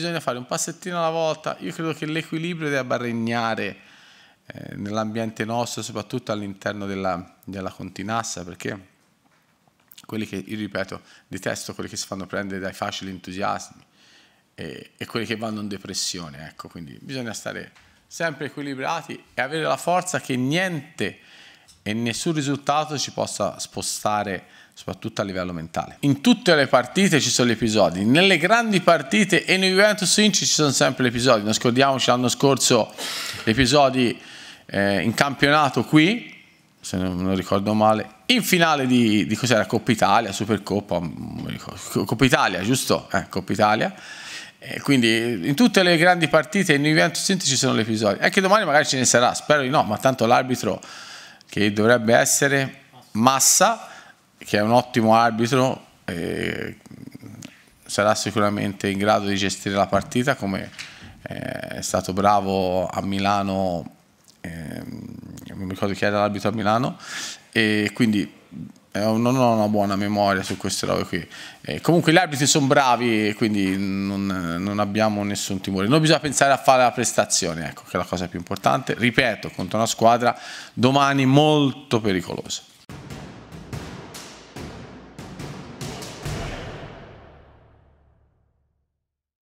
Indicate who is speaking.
Speaker 1: bisogna fare un passettino alla volta. Io credo che l'equilibrio debba regnare eh, nell'ambiente nostro, soprattutto all'interno della, della continassa, perché quelli che, io ripeto, detesto quelli che si fanno prendere dai facili entusiasmi e, e quelli che vanno in depressione, ecco, quindi bisogna stare sempre equilibrati e avere la forza che niente e nessun risultato ci possa spostare soprattutto a livello mentale. In tutte le partite ci sono gli episodi, nelle grandi partite e nei Juventus Inc ci sono sempre gli episodi, non scordiamoci l'anno scorso gli episodi eh, in campionato qui, se non, ricordo male, in finale di, di cos'era Coppa Italia, Supercoppa, Coppa Italia, giusto? Eh, Coppa Italia. E quindi in tutte le grandi partite e nei Juventus Inc ci sono gli episodi, anche domani magari ce ne sarà, spero di no, ma tanto l'arbitro che dovrebbe essere Massa, che è un ottimo arbitro, eh, sarà sicuramente in grado di gestire la partita come eh, è stato bravo a Milano, non ehm, mi ricordo chi era l'arbitro a Milano, e quindi eh, non ho una buona memoria su queste robe qui. Eh, comunque gli arbitri sono bravi, quindi non, non, abbiamo nessun timore. Non bisogna pensare a fare la prestazione, ecco, che è la cosa più importante. Ripeto, contro una squadra domani molto pericolosa.